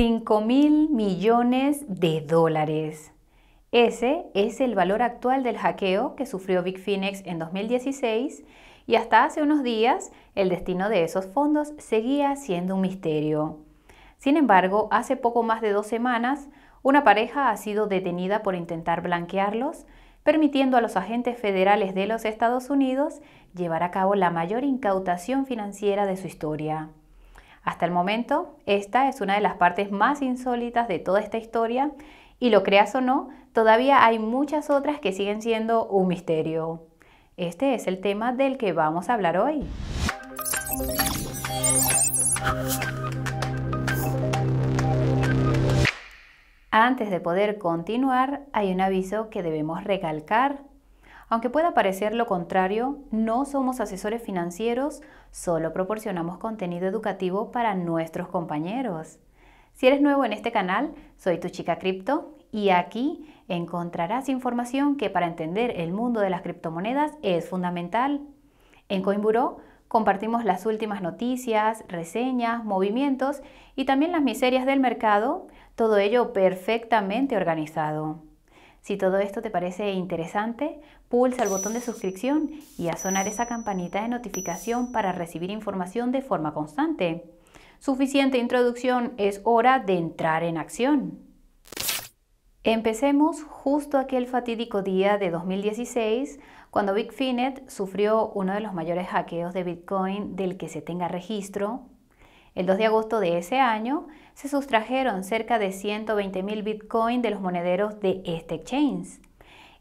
5 mil millones de dólares. Ese es el valor actual del hackeo que sufrió Big Phoenix en 2016 y hasta hace unos días el destino de esos fondos seguía siendo un misterio. Sin embargo, hace poco más de dos semanas, una pareja ha sido detenida por intentar blanquearlos, permitiendo a los agentes federales de los Estados Unidos llevar a cabo la mayor incautación financiera de su historia. Hasta el momento, esta es una de las partes más insólitas de toda esta historia y lo creas o no, todavía hay muchas otras que siguen siendo un misterio. Este es el tema del que vamos a hablar hoy. Antes de poder continuar, hay un aviso que debemos recalcar aunque pueda parecer lo contrario, no somos asesores financieros, solo proporcionamos contenido educativo para nuestros compañeros. Si eres nuevo en este canal, soy tu chica cripto y aquí encontrarás información que para entender el mundo de las criptomonedas es fundamental. En Coinburó compartimos las últimas noticias, reseñas, movimientos y también las miserias del mercado, todo ello perfectamente organizado. Si todo esto te parece interesante, Pulsa el botón de suscripción y a sonar esa campanita de notificación para recibir información de forma constante. Suficiente introducción, es hora de entrar en acción. Empecemos justo aquel fatídico día de 2016 cuando Finet sufrió uno de los mayores hackeos de Bitcoin del que se tenga registro. El 2 de agosto de ese año se sustrajeron cerca de 120.000 Bitcoin de los monederos de este exchange.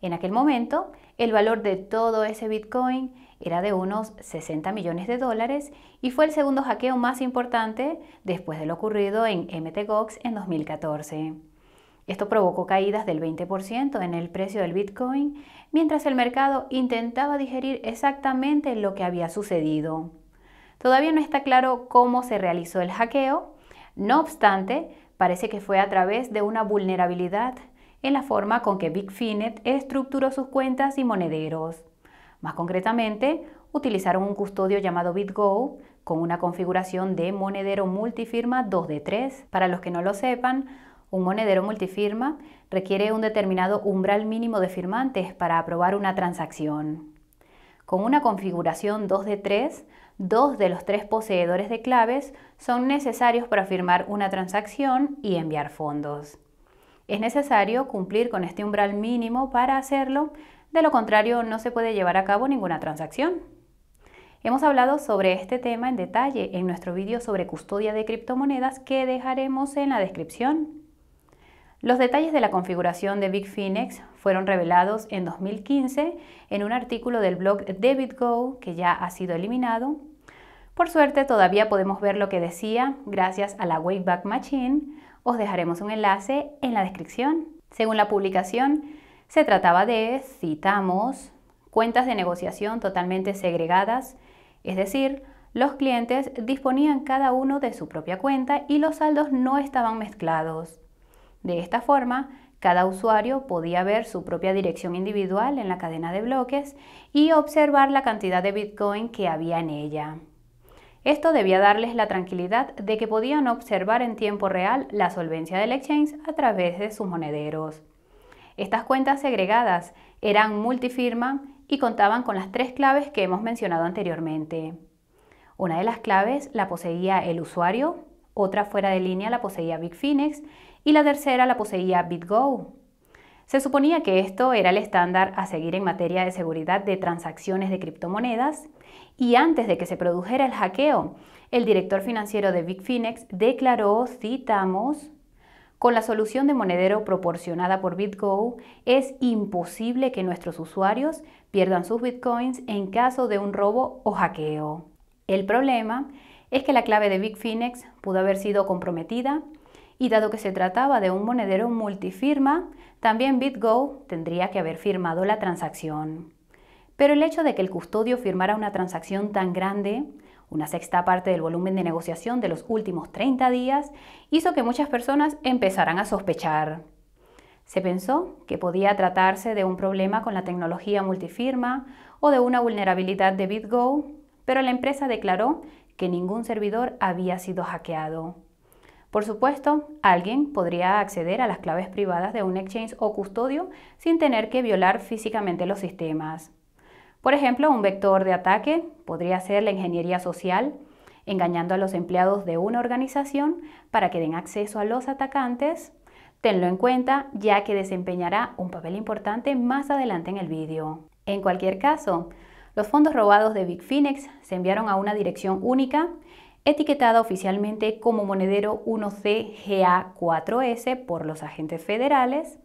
En aquel momento, el valor de todo ese Bitcoin era de unos 60 millones de dólares y fue el segundo hackeo más importante después de lo ocurrido en MTGOX en 2014. Esto provocó caídas del 20% en el precio del Bitcoin mientras el mercado intentaba digerir exactamente lo que había sucedido. Todavía no está claro cómo se realizó el hackeo, no obstante, parece que fue a través de una vulnerabilidad en la forma con que Big Finet estructuró sus cuentas y monederos. Más concretamente, utilizaron un custodio llamado BitGo con una configuración de monedero multifirma 2 de 3. Para los que no lo sepan, un monedero multifirma requiere un determinado umbral mínimo de firmantes para aprobar una transacción. Con una configuración 2 de 3, dos de los tres poseedores de claves son necesarios para firmar una transacción y enviar fondos. Es necesario cumplir con este umbral mínimo para hacerlo, de lo contrario no se puede llevar a cabo ninguna transacción. Hemos hablado sobre este tema en detalle en nuestro vídeo sobre custodia de criptomonedas que dejaremos en la descripción. Los detalles de la configuración de Big Phoenix fueron revelados en 2015 en un artículo del blog de que ya ha sido eliminado. Por suerte todavía podemos ver lo que decía gracias a la Wayback Machine, os dejaremos un enlace en la descripción. Según la publicación, se trataba de, citamos, cuentas de negociación totalmente segregadas, es decir, los clientes disponían cada uno de su propia cuenta y los saldos no estaban mezclados. De esta forma, cada usuario podía ver su propia dirección individual en la cadena de bloques y observar la cantidad de Bitcoin que había en ella. Esto debía darles la tranquilidad de que podían observar en tiempo real la solvencia del exchange a través de sus monederos. Estas cuentas segregadas eran multifirma y contaban con las tres claves que hemos mencionado anteriormente. Una de las claves la poseía el usuario, otra fuera de línea la poseía Bitfinex y la tercera la poseía BitGo. Se suponía que esto era el estándar a seguir en materia de seguridad de transacciones de criptomonedas y antes de que se produjera el hackeo, el director financiero de Big declaró, citamos, con la solución de monedero proporcionada por BitGo, es imposible que nuestros usuarios pierdan sus bitcoins en caso de un robo o hackeo. El problema es que la clave de Big pudo haber sido comprometida y dado que se trataba de un monedero multifirma, también BitGo tendría que haber firmado la transacción. Pero el hecho de que el custodio firmara una transacción tan grande, una sexta parte del volumen de negociación de los últimos 30 días, hizo que muchas personas empezaran a sospechar. Se pensó que podía tratarse de un problema con la tecnología multifirma o de una vulnerabilidad de BitGo, pero la empresa declaró que ningún servidor había sido hackeado. Por supuesto, alguien podría acceder a las claves privadas de un exchange o custodio sin tener que violar físicamente los sistemas. Por ejemplo, un vector de ataque podría ser la ingeniería social, engañando a los empleados de una organización para que den acceso a los atacantes. Tenlo en cuenta ya que desempeñará un papel importante más adelante en el vídeo. En cualquier caso, los fondos robados de Big Phoenix se enviaron a una dirección única etiquetada oficialmente como monedero 1CGA4S por los agentes federales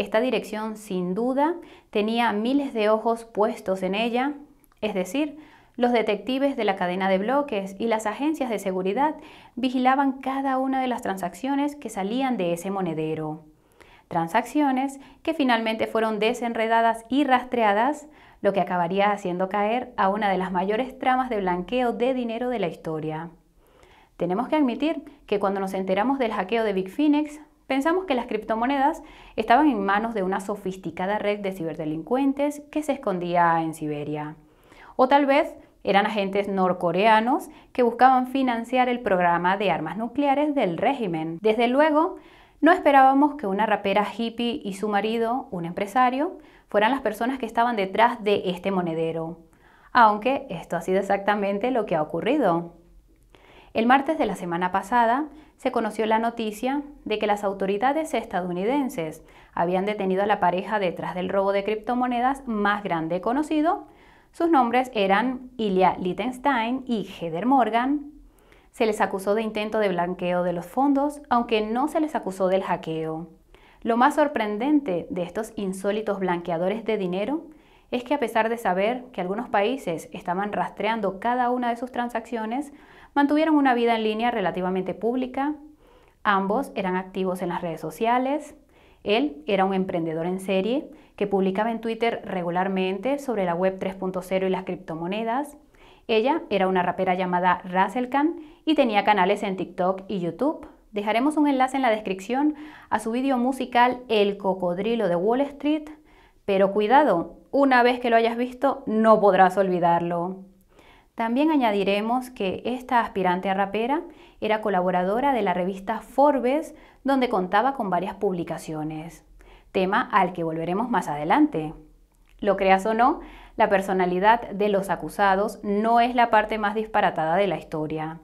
esta dirección sin duda tenía miles de ojos puestos en ella, es decir, los detectives de la cadena de bloques y las agencias de seguridad vigilaban cada una de las transacciones que salían de ese monedero. Transacciones que finalmente fueron desenredadas y rastreadas, lo que acabaría haciendo caer a una de las mayores tramas de blanqueo de dinero de la historia. Tenemos que admitir que cuando nos enteramos del hackeo de Big Phoenix, Pensamos que las criptomonedas estaban en manos de una sofisticada red de ciberdelincuentes que se escondía en Siberia. O tal vez eran agentes norcoreanos que buscaban financiar el programa de armas nucleares del régimen. Desde luego, no esperábamos que una rapera hippie y su marido, un empresario, fueran las personas que estaban detrás de este monedero. Aunque esto ha sido exactamente lo que ha ocurrido. El martes de la semana pasada, se conoció la noticia de que las autoridades estadounidenses habían detenido a la pareja detrás del robo de criptomonedas más grande conocido. Sus nombres eran Ilya Lichtenstein y Heather Morgan. Se les acusó de intento de blanqueo de los fondos, aunque no se les acusó del hackeo. Lo más sorprendente de estos insólitos blanqueadores de dinero es que a pesar de saber que algunos países estaban rastreando cada una de sus transacciones, mantuvieron una vida en línea relativamente pública, ambos eran activos en las redes sociales, él era un emprendedor en serie que publicaba en Twitter regularmente sobre la web 3.0 y las criptomonedas, ella era una rapera llamada Russell y tenía canales en TikTok y YouTube. Dejaremos un enlace en la descripción a su vídeo musical El cocodrilo de Wall Street, pero cuidado, una vez que lo hayas visto no podrás olvidarlo. También añadiremos que esta aspirante a rapera era colaboradora de la revista Forbes, donde contaba con varias publicaciones, tema al que volveremos más adelante. Lo creas o no, la personalidad de los acusados no es la parte más disparatada de la historia.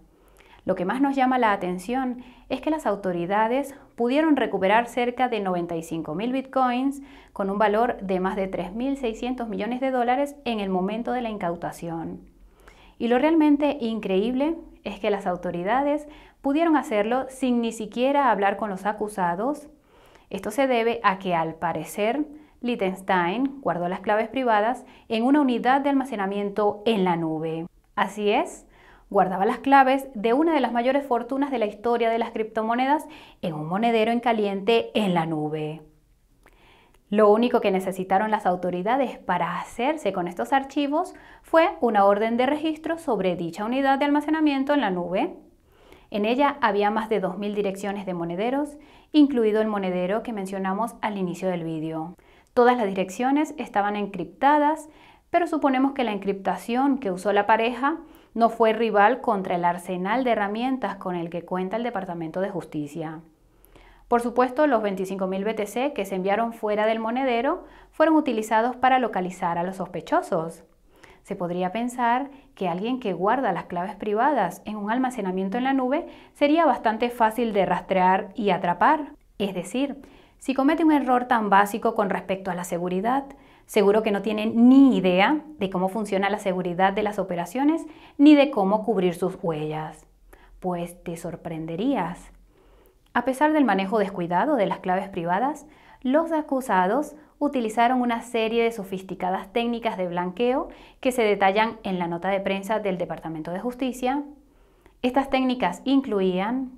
Lo que más nos llama la atención es que las autoridades pudieron recuperar cerca de 95.000 bitcoins con un valor de más de 3.600 millones de dólares en el momento de la incautación. Y lo realmente increíble es que las autoridades pudieron hacerlo sin ni siquiera hablar con los acusados. Esto se debe a que al parecer Lichtenstein guardó las claves privadas en una unidad de almacenamiento en la nube. Así es, guardaba las claves de una de las mayores fortunas de la historia de las criptomonedas en un monedero en caliente en la nube. Lo único que necesitaron las autoridades para hacerse con estos archivos fue una orden de registro sobre dicha unidad de almacenamiento en la nube. En ella había más de 2.000 direcciones de monederos, incluido el monedero que mencionamos al inicio del vídeo. Todas las direcciones estaban encriptadas, pero suponemos que la encriptación que usó la pareja no fue rival contra el arsenal de herramientas con el que cuenta el Departamento de Justicia. Por supuesto, los 25.000 BTC que se enviaron fuera del monedero fueron utilizados para localizar a los sospechosos. Se podría pensar que alguien que guarda las claves privadas en un almacenamiento en la nube sería bastante fácil de rastrear y atrapar. Es decir, si comete un error tan básico con respecto a la seguridad, seguro que no tiene ni idea de cómo funciona la seguridad de las operaciones ni de cómo cubrir sus huellas. Pues te sorprenderías a pesar del manejo descuidado de las claves privadas, los acusados utilizaron una serie de sofisticadas técnicas de blanqueo que se detallan en la nota de prensa del Departamento de Justicia. Estas técnicas incluían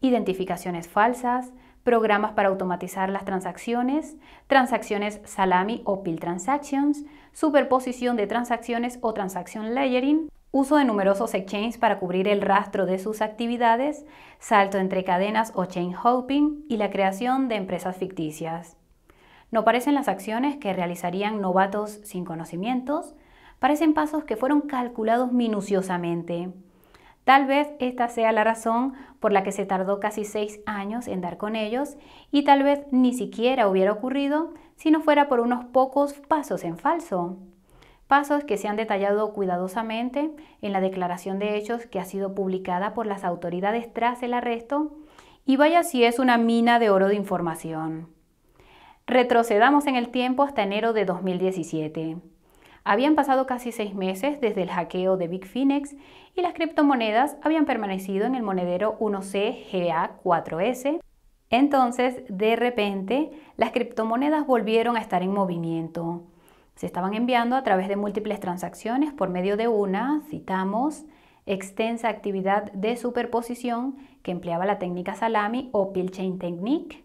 identificaciones falsas, programas para automatizar las transacciones, transacciones salami o pill transactions, superposición de transacciones o transaction layering, uso de numerosos exchanges para cubrir el rastro de sus actividades, salto entre cadenas o chain hopping y la creación de empresas ficticias. No parecen las acciones que realizarían novatos sin conocimientos, parecen pasos que fueron calculados minuciosamente. Tal vez esta sea la razón por la que se tardó casi seis años en dar con ellos y tal vez ni siquiera hubiera ocurrido si no fuera por unos pocos pasos en falso pasos que se han detallado cuidadosamente en la declaración de hechos que ha sido publicada por las autoridades tras el arresto y vaya si es una mina de oro de información. Retrocedamos en el tiempo hasta enero de 2017. Habían pasado casi seis meses desde el hackeo de Big Phoenix y las criptomonedas habían permanecido en el monedero 1CGA4S. Entonces, de repente, las criptomonedas volvieron a estar en movimiento. Se estaban enviando a través de múltiples transacciones por medio de una, citamos, extensa actividad de superposición que empleaba la técnica salami o chain Technique.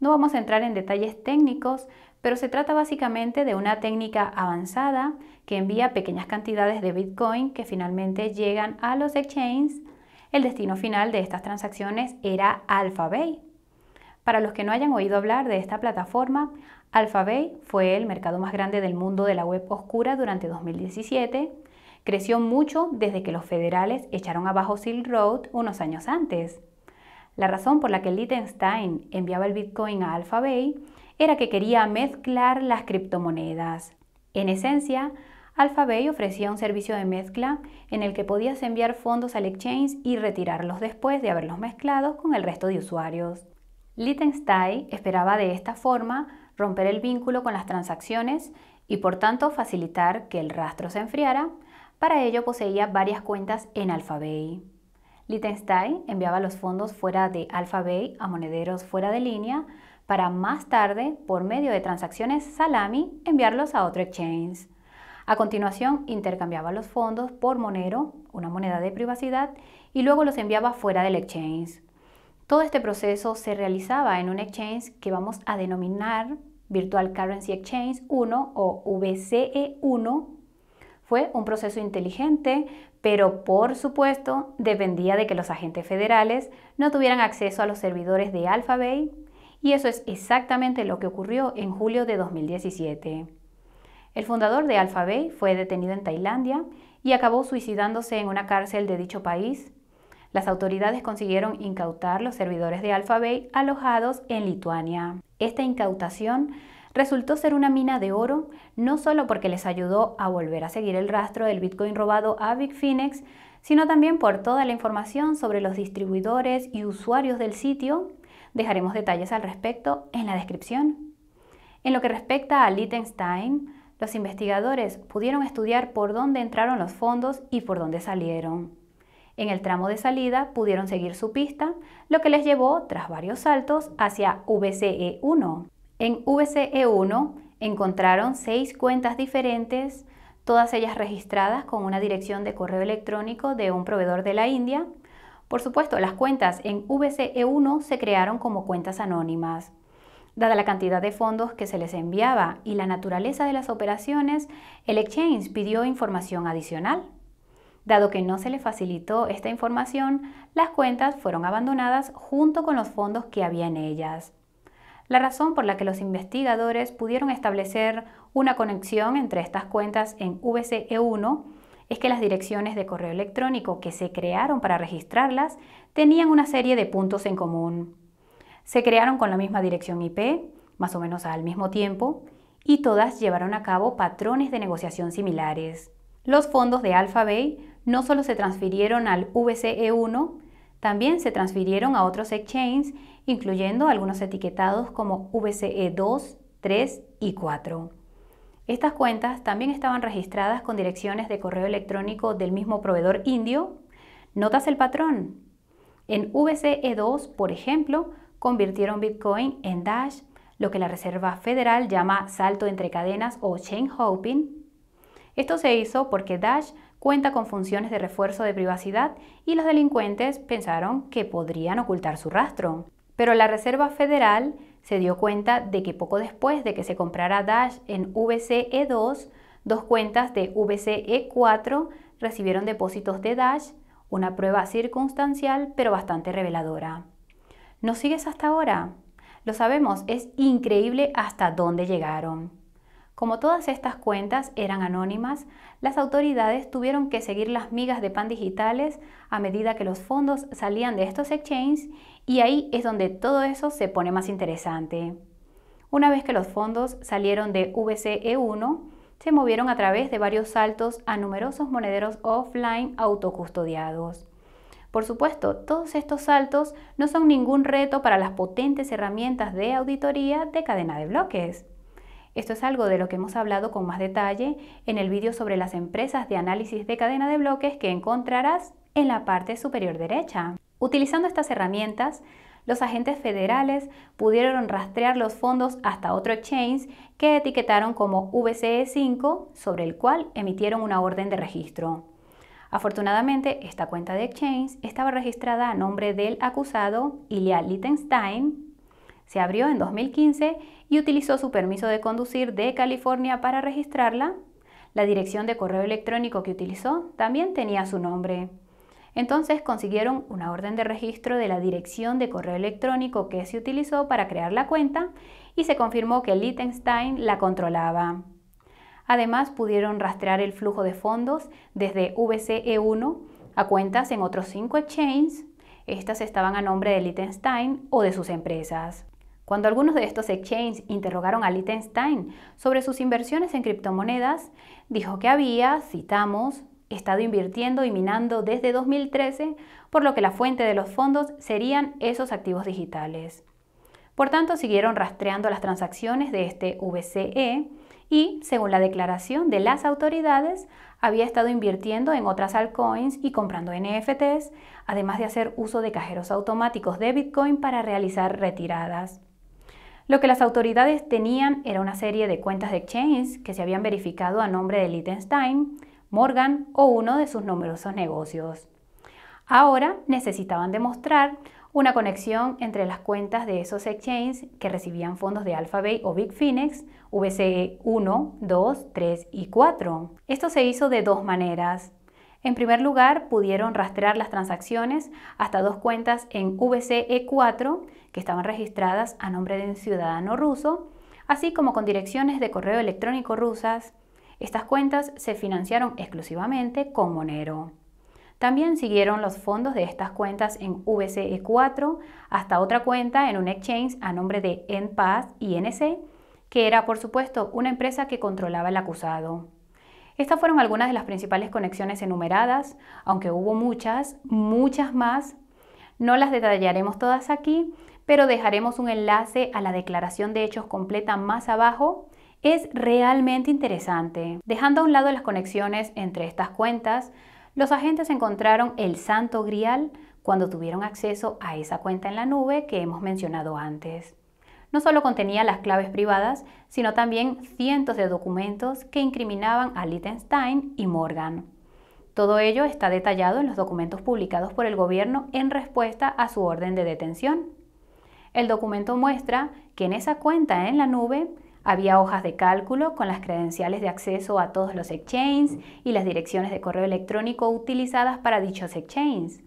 No vamos a entrar en detalles técnicos, pero se trata básicamente de una técnica avanzada que envía pequeñas cantidades de Bitcoin que finalmente llegan a los exchanges. El destino final de estas transacciones era Alphabay. Para los que no hayan oído hablar de esta plataforma, Alphabay fue el mercado más grande del mundo de la web oscura durante 2017. Creció mucho desde que los federales echaron abajo Silk Road unos años antes. La razón por la que Lichtenstein enviaba el Bitcoin a Alphabay era que quería mezclar las criptomonedas. En esencia, Alphabay ofrecía un servicio de mezcla en el que podías enviar fondos al exchange y retirarlos después de haberlos mezclado con el resto de usuarios. Liechtenstein esperaba de esta forma romper el vínculo con las transacciones y por tanto facilitar que el rastro se enfriara. Para ello poseía varias cuentas en Alphabay. Liechtenstein enviaba los fondos fuera de Alphabay a monederos fuera de línea para más tarde, por medio de transacciones salami, enviarlos a otro exchange. A continuación, intercambiaba los fondos por Monero, una moneda de privacidad, y luego los enviaba fuera del exchange. Todo este proceso se realizaba en un exchange que vamos a denominar Virtual Currency Exchange 1 o VCE1. Fue un proceso inteligente, pero por supuesto dependía de que los agentes federales no tuvieran acceso a los servidores de Alphabay y eso es exactamente lo que ocurrió en julio de 2017. El fundador de Alphabay fue detenido en Tailandia y acabó suicidándose en una cárcel de dicho país las autoridades consiguieron incautar los servidores de Alphabay alojados en Lituania. Esta incautación resultó ser una mina de oro, no solo porque les ayudó a volver a seguir el rastro del Bitcoin robado a Bitfinex, sino también por toda la información sobre los distribuidores y usuarios del sitio. Dejaremos detalles al respecto en la descripción. En lo que respecta a Liechtenstein, los investigadores pudieron estudiar por dónde entraron los fondos y por dónde salieron. En el tramo de salida pudieron seguir su pista, lo que les llevó, tras varios saltos, hacia VCE1. En VCE1 encontraron seis cuentas diferentes, todas ellas registradas con una dirección de correo electrónico de un proveedor de la India. Por supuesto, las cuentas en VCE1 se crearon como cuentas anónimas. Dada la cantidad de fondos que se les enviaba y la naturaleza de las operaciones, el exchange pidió información adicional. Dado que no se le facilitó esta información, las cuentas fueron abandonadas junto con los fondos que había en ellas. La razón por la que los investigadores pudieron establecer una conexión entre estas cuentas en VCE1 es que las direcciones de correo electrónico que se crearon para registrarlas tenían una serie de puntos en común. Se crearon con la misma dirección IP, más o menos al mismo tiempo, y todas llevaron a cabo patrones de negociación similares. Los fondos de Alphabay no solo se transfirieron al VCE1, también se transfirieron a otros exchanges, incluyendo algunos etiquetados como VCE2, 3 y 4. Estas cuentas también estaban registradas con direcciones de correo electrónico del mismo proveedor indio. ¿Notas el patrón? En VCE2, por ejemplo, convirtieron Bitcoin en Dash, lo que la Reserva Federal llama salto entre cadenas o chain hopping. Esto se hizo porque Dash cuenta con funciones de refuerzo de privacidad y los delincuentes pensaron que podrían ocultar su rastro. Pero la Reserva Federal se dio cuenta de que poco después de que se comprara Dash en VCE2, dos cuentas de VCE4 recibieron depósitos de Dash, una prueba circunstancial pero bastante reveladora. ¿No sigues hasta ahora? Lo sabemos, es increíble hasta dónde llegaron. Como todas estas cuentas eran anónimas, las autoridades tuvieron que seguir las migas de pan digitales a medida que los fondos salían de estos exchanges y ahí es donde todo eso se pone más interesante. Una vez que los fondos salieron de VCE1, se movieron a través de varios saltos a numerosos monederos offline autocustodiados. Por supuesto, todos estos saltos no son ningún reto para las potentes herramientas de auditoría de cadena de bloques. Esto es algo de lo que hemos hablado con más detalle en el vídeo sobre las empresas de análisis de cadena de bloques que encontrarás en la parte superior derecha. Utilizando estas herramientas, los agentes federales pudieron rastrear los fondos hasta otro exchange que etiquetaron como VCE5, sobre el cual emitieron una orden de registro. Afortunadamente, esta cuenta de exchange estaba registrada a nombre del acusado Ilya Lichtenstein, se abrió en 2015 y utilizó su permiso de conducir de California para registrarla. La dirección de correo electrónico que utilizó también tenía su nombre. Entonces consiguieron una orden de registro de la dirección de correo electrónico que se utilizó para crear la cuenta y se confirmó que Liechtenstein la controlaba. Además pudieron rastrear el flujo de fondos desde VCE1 a cuentas en otros cinco exchanges. Estas estaban a nombre de Liechtenstein o de sus empresas. Cuando algunos de estos exchanges interrogaron a Lichtenstein sobre sus inversiones en criptomonedas, dijo que había, citamos, estado invirtiendo y minando desde 2013, por lo que la fuente de los fondos serían esos activos digitales. Por tanto, siguieron rastreando las transacciones de este VCE y, según la declaración de las autoridades, había estado invirtiendo en otras altcoins y comprando NFTs, además de hacer uso de cajeros automáticos de Bitcoin para realizar retiradas. Lo que las autoridades tenían era una serie de cuentas de exchange que se habían verificado a nombre de Liechtenstein, Morgan o uno de sus numerosos negocios. Ahora necesitaban demostrar una conexión entre las cuentas de esos exchanges que recibían fondos de Alphabet o Big Phoenix, VCE 1, 2, 3 y 4. Esto se hizo de dos maneras. En primer lugar, pudieron rastrear las transacciones hasta dos cuentas en VCE4 que estaban registradas a nombre de un ciudadano ruso, así como con direcciones de correo electrónico rusas. Estas cuentas se financiaron exclusivamente con Monero. También siguieron los fondos de estas cuentas en VCE4 hasta otra cuenta en un exchange a nombre de Enpass INC, que era por supuesto una empresa que controlaba el acusado. Estas fueron algunas de las principales conexiones enumeradas, aunque hubo muchas, muchas más. No las detallaremos todas aquí, pero dejaremos un enlace a la declaración de hechos completa más abajo. Es realmente interesante. Dejando a un lado las conexiones entre estas cuentas, los agentes encontraron el santo grial cuando tuvieron acceso a esa cuenta en la nube que hemos mencionado antes no solo contenía las claves privadas, sino también cientos de documentos que incriminaban a Liechtenstein y Morgan. Todo ello está detallado en los documentos publicados por el gobierno en respuesta a su orden de detención. El documento muestra que en esa cuenta en la nube había hojas de cálculo con las credenciales de acceso a todos los exchanges y las direcciones de correo electrónico utilizadas para dichos exchanges.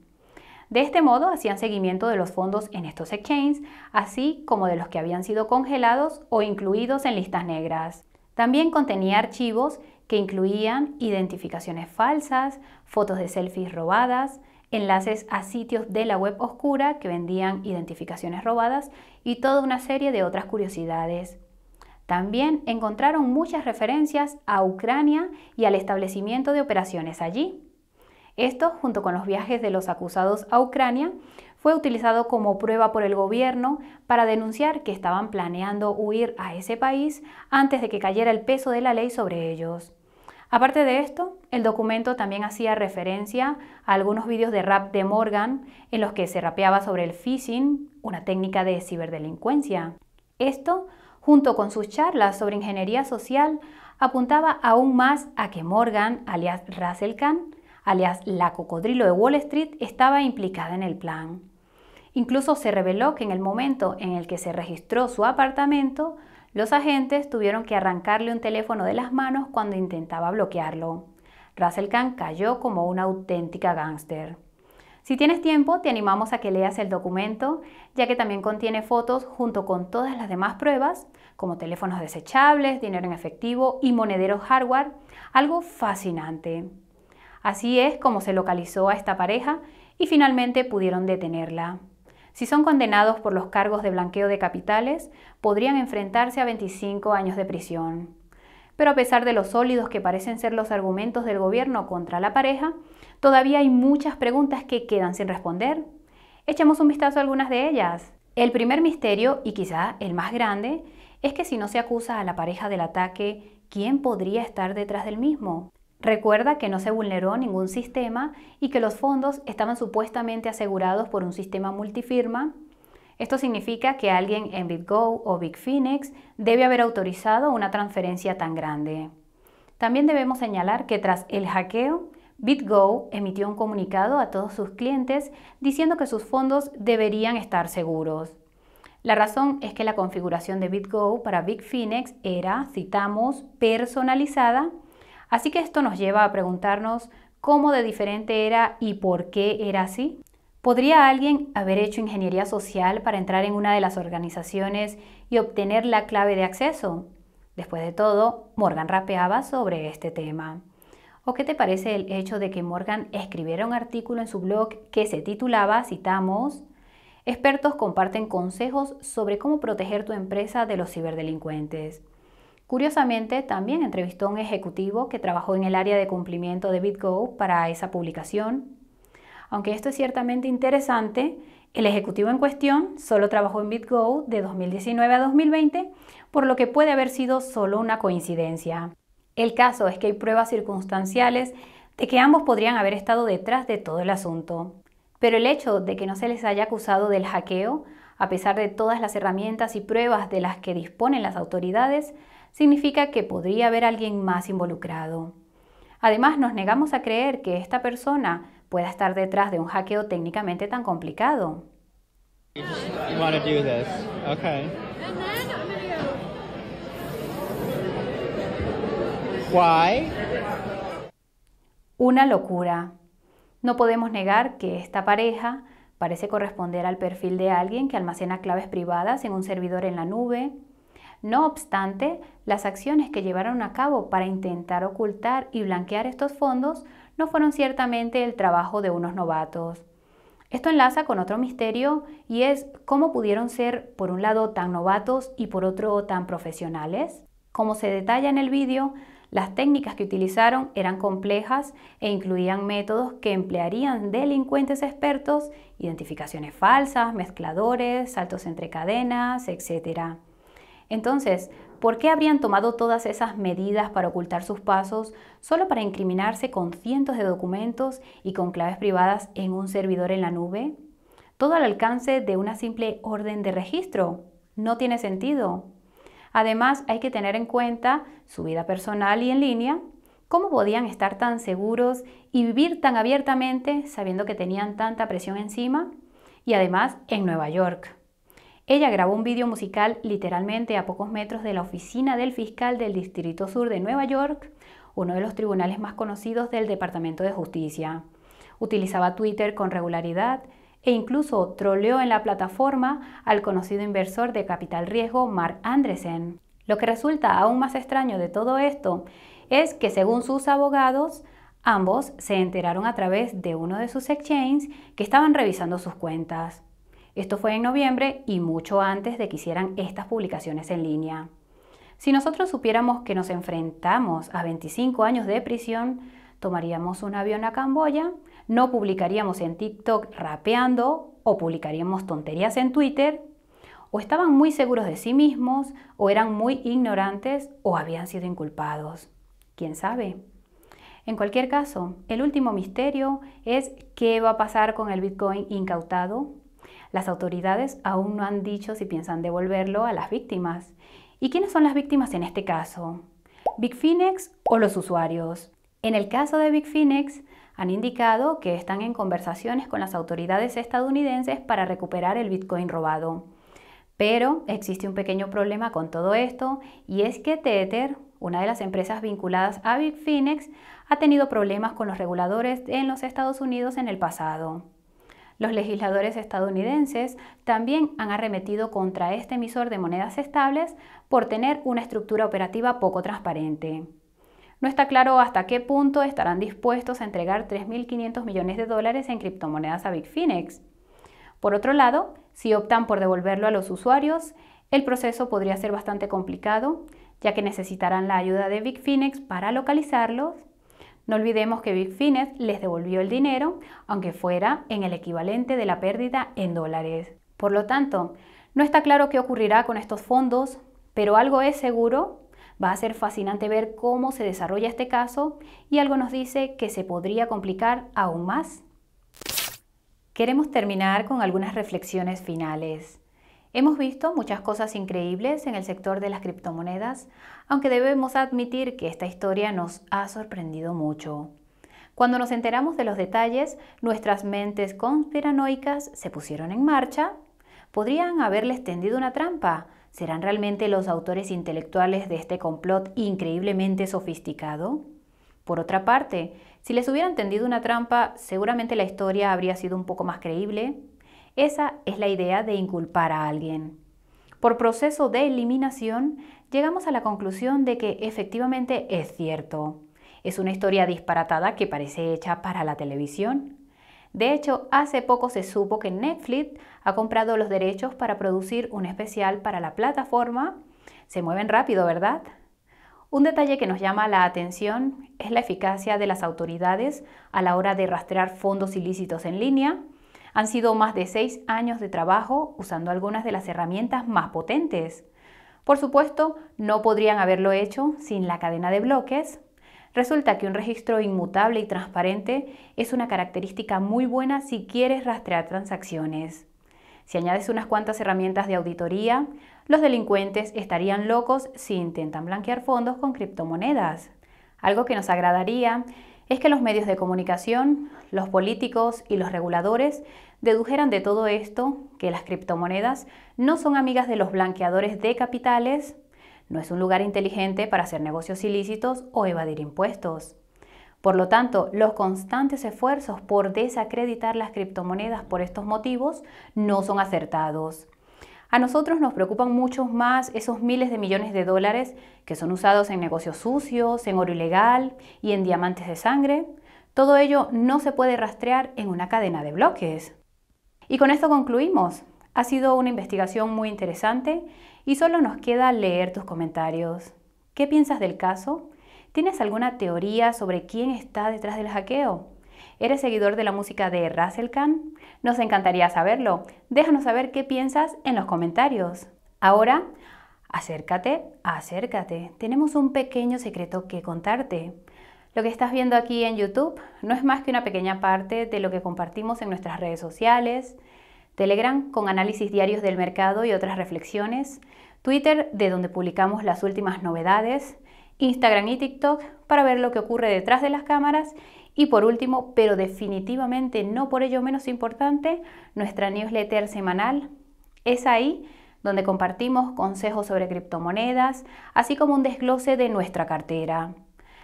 De este modo hacían seguimiento de los fondos en estos exchanges, así como de los que habían sido congelados o incluidos en listas negras. También contenía archivos que incluían identificaciones falsas, fotos de selfies robadas, enlaces a sitios de la web oscura que vendían identificaciones robadas y toda una serie de otras curiosidades. También encontraron muchas referencias a Ucrania y al establecimiento de operaciones allí. Esto, junto con los viajes de los acusados a Ucrania, fue utilizado como prueba por el gobierno para denunciar que estaban planeando huir a ese país antes de que cayera el peso de la ley sobre ellos. Aparte de esto, el documento también hacía referencia a algunos vídeos de rap de Morgan en los que se rapeaba sobre el phishing, una técnica de ciberdelincuencia. Esto, junto con sus charlas sobre ingeniería social, apuntaba aún más a que Morgan, alias Russell alias la cocodrilo de Wall Street, estaba implicada en el plan. Incluso se reveló que en el momento en el que se registró su apartamento, los agentes tuvieron que arrancarle un teléfono de las manos cuando intentaba bloquearlo. Russell Khan cayó como una auténtica gángster. Si tienes tiempo, te animamos a que leas el documento, ya que también contiene fotos junto con todas las demás pruebas, como teléfonos desechables, dinero en efectivo y monederos hardware, algo fascinante. Así es como se localizó a esta pareja y finalmente pudieron detenerla. Si son condenados por los cargos de blanqueo de capitales, podrían enfrentarse a 25 años de prisión. Pero a pesar de los sólidos que parecen ser los argumentos del gobierno contra la pareja, todavía hay muchas preguntas que quedan sin responder. Echemos un vistazo a algunas de ellas. El primer misterio, y quizá el más grande, es que si no se acusa a la pareja del ataque, ¿quién podría estar detrás del mismo? Recuerda que no se vulneró ningún sistema y que los fondos estaban supuestamente asegurados por un sistema multifirma. Esto significa que alguien en BitGo o Phoenix debe haber autorizado una transferencia tan grande. También debemos señalar que tras el hackeo, BitGo emitió un comunicado a todos sus clientes diciendo que sus fondos deberían estar seguros. La razón es que la configuración de BitGo para Phoenix era, citamos, personalizada Así que esto nos lleva a preguntarnos cómo de diferente era y por qué era así. ¿Podría alguien haber hecho ingeniería social para entrar en una de las organizaciones y obtener la clave de acceso? Después de todo, Morgan rapeaba sobre este tema. ¿O qué te parece el hecho de que Morgan escribiera un artículo en su blog que se titulaba, citamos, Expertos comparten consejos sobre cómo proteger tu empresa de los ciberdelincuentes? Curiosamente, también entrevistó a un ejecutivo que trabajó en el área de cumplimiento de BitGo para esa publicación. Aunque esto es ciertamente interesante, el ejecutivo en cuestión solo trabajó en BitGo de 2019 a 2020, por lo que puede haber sido solo una coincidencia. El caso es que hay pruebas circunstanciales de que ambos podrían haber estado detrás de todo el asunto. Pero el hecho de que no se les haya acusado del hackeo, a pesar de todas las herramientas y pruebas de las que disponen las autoridades, significa que podría haber alguien más involucrado. Además, nos negamos a creer que esta persona pueda estar detrás de un hackeo técnicamente tan complicado. Una locura. No podemos negar que esta pareja parece corresponder al perfil de alguien que almacena claves privadas en un servidor en la nube. No obstante, las acciones que llevaron a cabo para intentar ocultar y blanquear estos fondos no fueron ciertamente el trabajo de unos novatos. Esto enlaza con otro misterio y es cómo pudieron ser por un lado tan novatos y por otro tan profesionales. Como se detalla en el vídeo, las técnicas que utilizaron eran complejas e incluían métodos que emplearían delincuentes expertos, identificaciones falsas, mezcladores, saltos entre cadenas, etc. Entonces, ¿Por qué habrían tomado todas esas medidas para ocultar sus pasos solo para incriminarse con cientos de documentos y con claves privadas en un servidor en la nube? Todo al alcance de una simple orden de registro. No tiene sentido. Además, hay que tener en cuenta su vida personal y en línea. ¿Cómo podían estar tan seguros y vivir tan abiertamente sabiendo que tenían tanta presión encima? Y además en Nueva York. Ella grabó un vídeo musical literalmente a pocos metros de la oficina del fiscal del Distrito Sur de Nueva York, uno de los tribunales más conocidos del Departamento de Justicia. Utilizaba Twitter con regularidad e incluso troleó en la plataforma al conocido inversor de capital riesgo Mark Andresen. Lo que resulta aún más extraño de todo esto es que según sus abogados, ambos se enteraron a través de uno de sus exchanges que estaban revisando sus cuentas. Esto fue en noviembre y mucho antes de que hicieran estas publicaciones en línea. Si nosotros supiéramos que nos enfrentamos a 25 años de prisión, tomaríamos un avión a Camboya, no publicaríamos en TikTok rapeando o publicaríamos tonterías en Twitter, o estaban muy seguros de sí mismos, o eran muy ignorantes, o habían sido inculpados. ¿Quién sabe? En cualquier caso, el último misterio es qué va a pasar con el Bitcoin incautado las autoridades aún no han dicho si piensan devolverlo a las víctimas. ¿Y quiénes son las víctimas en este caso? ¿Big Phoenix o los usuarios? En el caso de Big Phoenix, han indicado que están en conversaciones con las autoridades estadounidenses para recuperar el Bitcoin robado. Pero existe un pequeño problema con todo esto y es que Tether, una de las empresas vinculadas a Big Phoenix, ha tenido problemas con los reguladores en los Estados Unidos en el pasado. Los legisladores estadounidenses también han arremetido contra este emisor de monedas estables por tener una estructura operativa poco transparente. No está claro hasta qué punto estarán dispuestos a entregar 3.500 millones de dólares en criptomonedas a Bitfinex. Por otro lado, si optan por devolverlo a los usuarios, el proceso podría ser bastante complicado, ya que necesitarán la ayuda de Bitfinex para localizarlos, no olvidemos que Big finet les devolvió el dinero, aunque fuera en el equivalente de la pérdida en dólares. Por lo tanto, no está claro qué ocurrirá con estos fondos, pero algo es seguro. Va a ser fascinante ver cómo se desarrolla este caso y algo nos dice que se podría complicar aún más. Queremos terminar con algunas reflexiones finales. Hemos visto muchas cosas increíbles en el sector de las criptomonedas, aunque debemos admitir que esta historia nos ha sorprendido mucho. Cuando nos enteramos de los detalles, nuestras mentes conspiranoicas se pusieron en marcha. ¿Podrían haberles tendido una trampa? ¿Serán realmente los autores intelectuales de este complot increíblemente sofisticado? Por otra parte, si les hubieran tendido una trampa, seguramente la historia habría sido un poco más creíble, esa es la idea de inculpar a alguien. Por proceso de eliminación, llegamos a la conclusión de que efectivamente es cierto. Es una historia disparatada que parece hecha para la televisión. De hecho, hace poco se supo que Netflix ha comprado los derechos para producir un especial para la plataforma. Se mueven rápido, ¿verdad? Un detalle que nos llama la atención es la eficacia de las autoridades a la hora de rastrear fondos ilícitos en línea han sido más de seis años de trabajo usando algunas de las herramientas más potentes. Por supuesto, no podrían haberlo hecho sin la cadena de bloques. Resulta que un registro inmutable y transparente es una característica muy buena si quieres rastrear transacciones. Si añades unas cuantas herramientas de auditoría, los delincuentes estarían locos si intentan blanquear fondos con criptomonedas. Algo que nos agradaría es que los medios de comunicación, los políticos y los reguladores dedujeran de todo esto que las criptomonedas no son amigas de los blanqueadores de capitales, no es un lugar inteligente para hacer negocios ilícitos o evadir impuestos. Por lo tanto, los constantes esfuerzos por desacreditar las criptomonedas por estos motivos no son acertados. A nosotros nos preocupan mucho más esos miles de millones de dólares que son usados en negocios sucios, en oro ilegal y en diamantes de sangre. Todo ello no se puede rastrear en una cadena de bloques. Y con esto concluimos. Ha sido una investigación muy interesante y solo nos queda leer tus comentarios. ¿Qué piensas del caso? ¿Tienes alguna teoría sobre quién está detrás del hackeo? ¿Eres seguidor de la música de Russell Khan? Nos encantaría saberlo. Déjanos saber qué piensas en los comentarios. Ahora, acércate, acércate. Tenemos un pequeño secreto que contarte. Lo que estás viendo aquí en YouTube no es más que una pequeña parte de lo que compartimos en nuestras redes sociales, Telegram con análisis diarios del mercado y otras reflexiones, Twitter de donde publicamos las últimas novedades, Instagram y TikTok para ver lo que ocurre detrás de las cámaras y por último, pero definitivamente no por ello menos importante, nuestra newsletter semanal. Es ahí donde compartimos consejos sobre criptomonedas, así como un desglose de nuestra cartera.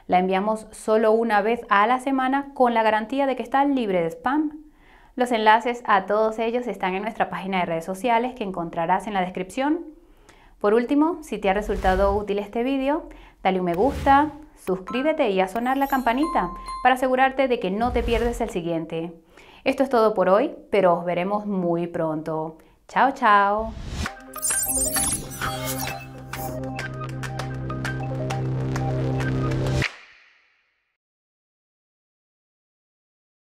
La enviamos solo una vez a la semana con la garantía de que está libre de spam. Los enlaces a todos ellos están en nuestra página de redes sociales que encontrarás en la descripción. Por último, si te ha resultado útil este vídeo, dale un me gusta, suscríbete y a sonar la campanita para asegurarte de que no te pierdes el siguiente. Esto es todo por hoy, pero os veremos muy pronto. Chao, chao.